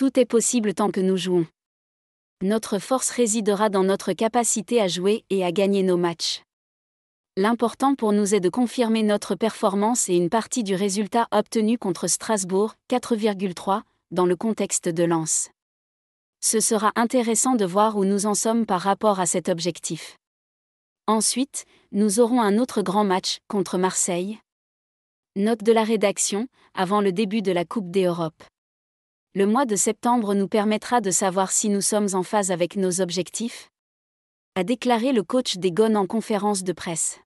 Tout est possible tant que nous jouons. Notre force résidera dans notre capacité à jouer et à gagner nos matchs. L'important pour nous est de confirmer notre performance et une partie du résultat obtenu contre Strasbourg, 4,3, dans le contexte de Lens. Ce sera intéressant de voir où nous en sommes par rapport à cet objectif. Ensuite, nous aurons un autre grand match contre Marseille. Note de la rédaction, avant le début de la Coupe d'Europe. Le mois de septembre nous permettra de savoir si nous sommes en phase avec nos objectifs, a déclaré le coach des Gones en conférence de presse.